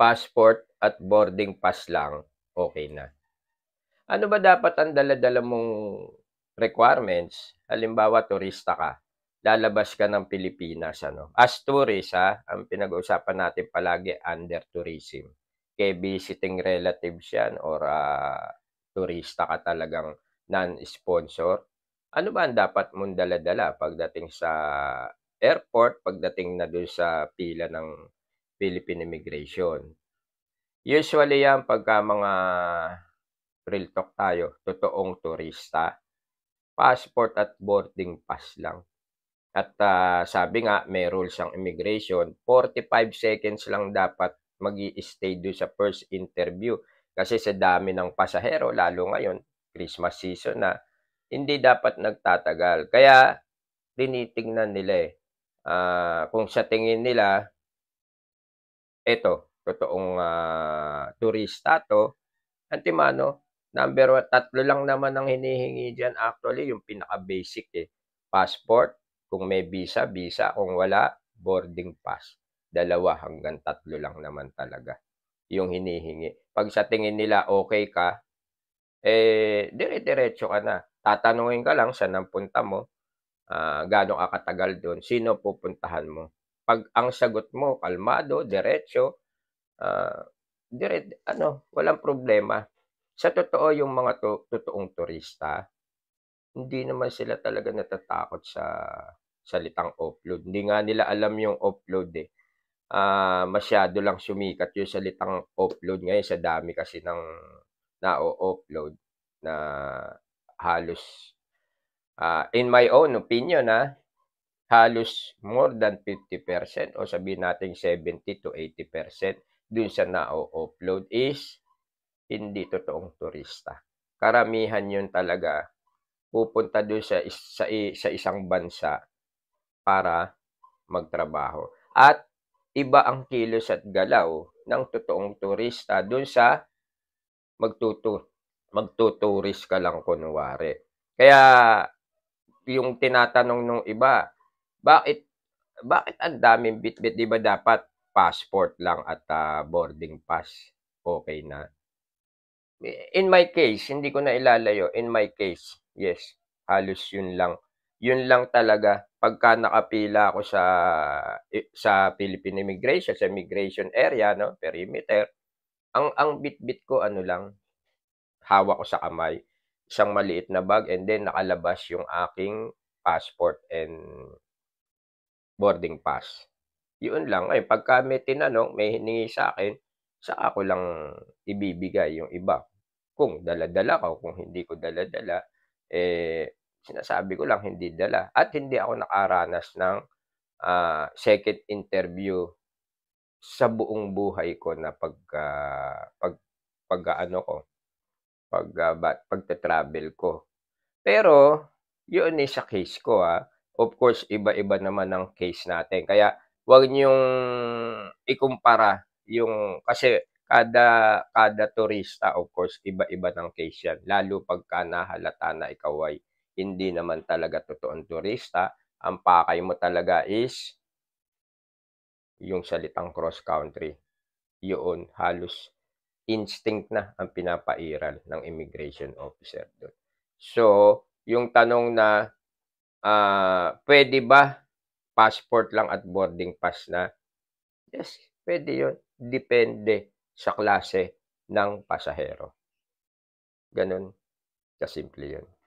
passport at boarding pass lang, okay na. Ano ba dapat ang dala-dala mong requirements? Halimbawa, turista ka. Lalabas ka ng Pilipinas. Ano? As tourist, ha, ang pinag-uusapan natin palagi under tourism. Kay visiting relatives yan or uh, turista ka talagang non-sponsor. Ano ba ang dapat mong dala-dala pagdating sa airport, pagdating na doon sa pila ng Philippine Immigration. Usually yan pagka mga real talk tayo, totoong turista. Passport at boarding pass lang. At uh, sabi nga, may rules ang immigration, 45 seconds lang dapat mag stay doon sa first interview. Kasi sa dami ng pasahero, lalo ngayon, Christmas season na, hindi dapat nagtatagal. Kaya, tinitingnan nila eh. Uh, kung sa tingin nila, eto, totoong uh, turista to. Antimano, number one, tatlo lang naman ang hinihingi dyan actually, yung pinaka-basic eh. Passport, kung may visa, visa. Kung wala, boarding pass. Dalawa hanggang tatlo lang naman talaga yung hinihingi. Pag sa tingin nila okay ka, eh, dire-diretso ka na. Tatanungin ka lang saan ang punta mo, uh, ah, gano'ng akatagal doon, sino pupuntahan mo pag ang sagot mo kalmado, diretso, uh, ah, dire, ano, walang problema. Sa totoo yung mga to, totoong turista, hindi naman sila talaga natatakot sa salitang offload. Hindi nga nila alam yung offload eh. Uh, masyado lang sumikat yung salitang offload ngayon sa dami kasi ng na-offload na halos uh, in my own opinion ha, halos more than 50% o sabihin natin 70 to 80% dun sa na-upload is hindi totoong turista. Karamihan yun talaga pupunta doon sa, sa, sa isang bansa para magtrabaho. At iba ang kilos at galaw ng totoong turista doon sa magtutu magtuturist ka lang kunwari. Kaya yung tinatanong nung iba, bakit bakit ang daming bitbit? Di ba dapat passport lang at uh, boarding pass? Okay na. In my case, hindi ko na ilalayo. In my case, yes, halos yun lang. Yun lang talaga pagka nakapila ako sa eh, sa Philippine Immigration, sa immigration area, no, perimeter. Ang ang bitbit ko ano lang hawak ko sa kamay, isang maliit na bag and then nakalabas yung aking passport and boarding pass. Yun lang. Ay, pagka may tinanong, may hiningi sa akin, sa ako lang ibibigay yung iba. Kung dala -dala ko, kung hindi ko dala -dala, eh, sinasabi ko lang hindi dala. At hindi ako nakaranas ng uh, second interview sa buong buhay ko na pag uh, pag pag ano ko pag uh, ah, pagte-travel ko. Pero yun ni eh, sa case ko ha. Of course, iba-iba naman ang case natin. Kaya wag niyong ikumpara yung kasi kada kada turista of course iba-iba ng case yan lalo pagka nahalata na ikaw ay hindi naman talaga totoong turista ang pakay mo talaga is yung salitang cross country yun halos instinct na ang pinapairal ng immigration officer doon so yung tanong na uh, pwede ba passport lang at boarding pass na? Yes, pwede yun. Depende sa klase ng pasahero. Ganun, kasimple yun.